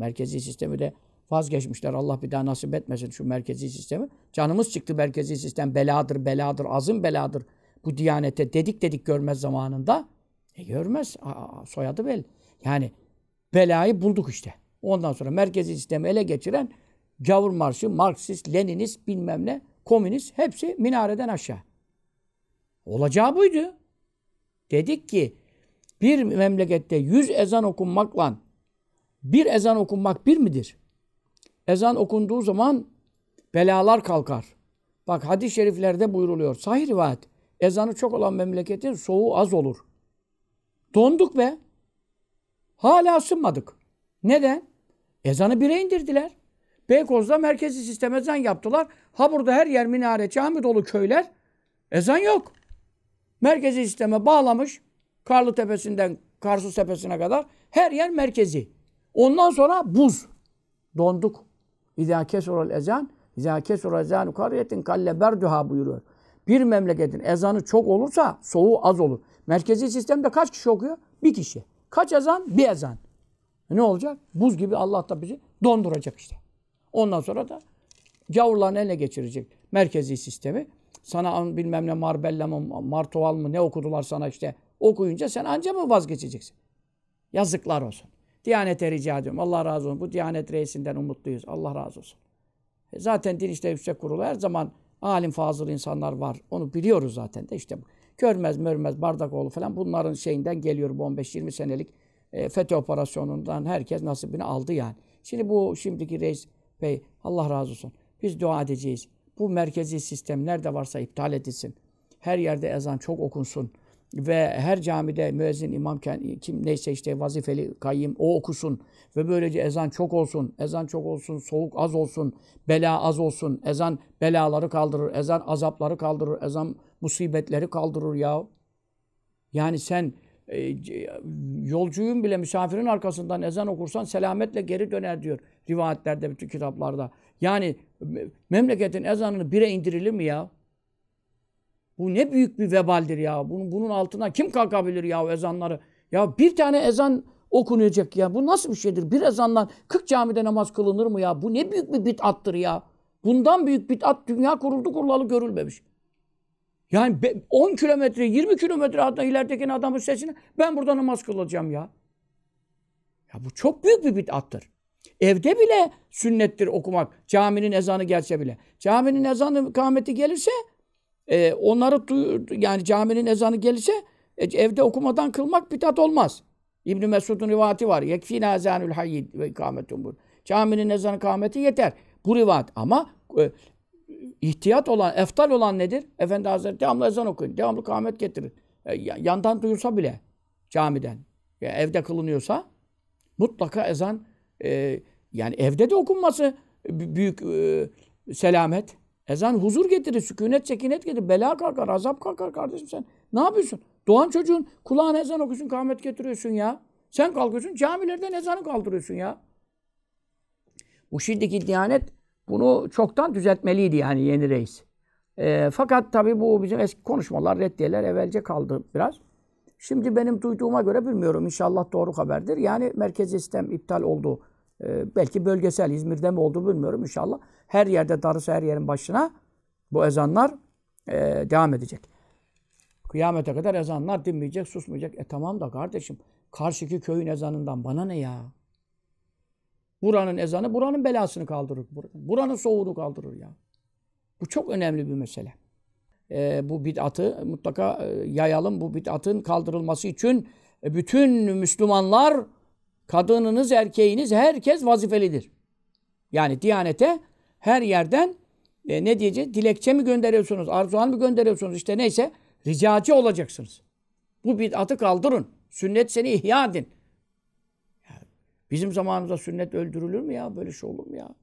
Merkezi sistemi de vazgeçmişler. Allah bir daha nasip etmesin şu merkezi sistemi. Canımız çıktı merkezi sistem beladır, beladır, azın beladır. Bu diyanete dedik dedik görmez zamanında. E görmez. Aa, soyadı belli. Yani belayı bulduk işte. Ondan sonra merkezi sistemi ele geçiren gavur marşı, Marksist, Leninist bilmem ne, komünist hepsi minareden aşağı. Olacağı buydu. Dedik ki bir memlekette yüz ezan okunmakla bir ezan okunmak bir midir? Ezan okunduğu zaman belalar kalkar. Bak hadis-i şeriflerde buyruluyor. Sahih rivayet. Ezanı çok olan memleketin soğuğu az olur. Donduk be. Hala ısınmadık. Neden? Ezanı bire indirdiler. Beykoz'da merkezi sistem ezan yaptılar. Ha burada her yer minare, cami dolu köyler. Ezan yok. Merkezi sisteme bağlamış. Karlı Tepesi'nden Karsu Tepesi'ne kadar her yer merkezi. Ondan sonra buz. Donduk. İzâ kesurel ezan, izâ kesurel ezan. kariyetin kalle berduha buyuruyor. Bir memleketin ezanı çok olursa soğuğu az olur. Merkezi sistemde kaç kişi okuyor? Bir kişi. Kaç ezan? Bir ezan. E ne olacak? Buz gibi Allah da bizi donduracak işte. Ondan sonra da gavurların eline geçirecek merkezi sistemi. Sana bilmem ne Marbella mı, Martoval mı ne okudular sana işte. Okuyunca sen anca mı vazgeçeceksin? Yazıklar olsun. Diyanete rica ediyorum. Allah razı olsun. Bu Diyanet reisinden umutluyuz. Allah razı olsun. E zaten Din işte Yüksek Kurulu her zaman alim fazıl insanlar var. Onu biliyoruz zaten de işte. Körmez, mörmez, Bardakoğlu falan bunların şeyinden geliyor bu 15-20 senelik e, FETÖ operasyonundan herkes nasibini aldı yani. Şimdi bu şimdiki reis bey Allah razı olsun. Biz dua edeceğiz. Bu merkezi sistem nerede varsa iptal edilsin. Her yerde ezan çok okunsun ve her camide müezzin, imam kim neyse işte vazifeli kayyım o okusun ve böylece ezan çok olsun, ezan çok olsun, soğuk az olsun, bela az olsun, ezan belaları kaldırır, ezan azapları kaldırır, ezan musibetleri kaldırır ya. Yani sen e, yolcuyun bile misafirin arkasından ezan okursan selametle geri döner diyor rivayetlerde bütün kitaplarda. Yani memleketin ezanını bire indirilir mi ya? Bu ne büyük bir vebaldir ya. Bunun, bunun altına kim kalkabilir ya ezanları? Ya bir tane ezan okunacak ya. Bu nasıl bir şeydir? Bir ezandan 40 camide namaz kılınır mı ya? Bu ne büyük bir bid'attır ya. Bundan büyük bid'at dünya kuruldu kurulalı görülmemiş. Yani 10 kilometre, 20 kilometre hatta ilerideki adamın sesini ben burada namaz kılacağım ya. Ya bu çok büyük bir bid'attır. Evde bile sünnettir okumak. Caminin ezanı gelse bile. Caminin ezanı kâmeti gelirse e, onları duyur, yani caminin ezanı gelirse e, evde okumadan kılmak bitat olmaz. İbn Mesud'un rivati var. Yekfina ezanül hayy ve ikametun bu. Caminin ezanı kâmeti yeter. Bu rivat ama e, ihtiyat olan, eftal olan nedir? Efendi Hazretleri devamlı ezan okuyun, devamlı kâmet getirin. E, yandan duyursa bile camiden, yani evde kılınıyorsa mutlaka ezan e, yani evde de okunması büyük e, selamet. Ezan huzur getirir, sükunet, çekinet getirir. Bela kalkar, azap kalkar kardeşim sen. Ne yapıyorsun? Doğan çocuğun kulağına ezan okuyorsun, kamet getiriyorsun ya. Sen kalkıyorsun, camilerden ezanı kaldırıyorsun ya. Bu şimdiki diyanet bunu çoktan düzeltmeliydi yani yeni reis. E, fakat tabii bu bizim eski konuşmalar, reddiyeler evvelce kaldı biraz. Şimdi benim duyduğuma göre bilmiyorum. inşallah doğru haberdir. Yani merkez sistem iptal oldu e, belki bölgesel İzmir'de mi oldu bilmiyorum inşallah. Her yerde darısı her yerin başına bu ezanlar e, devam edecek. Kıyamete kadar ezanlar dinmeyecek, susmayacak. E tamam da kardeşim karşıki köyün ezanından bana ne ya? Buranın ezanı buranın belasını kaldırır. Buranın soğuğunu kaldırır ya. Bu çok önemli bir mesele. E, bu bid'atı mutlaka e, yayalım. Bu bid'atın kaldırılması için e, bütün Müslümanlar Kadınınız, erkeğiniz herkes vazifelidir. Yani Diyanet'e her yerden e, ne diyeceğiz? Dilekçe mi gönderiyorsunuz? Arzuan mı gönderiyorsunuz? İşte neyse ricacı olacaksınız. Bu bir bid'atı kaldırın. Sünnet seni ihya edin. Bizim zamanımızda sünnet öldürülür mü ya? Böyle şey olur mu ya?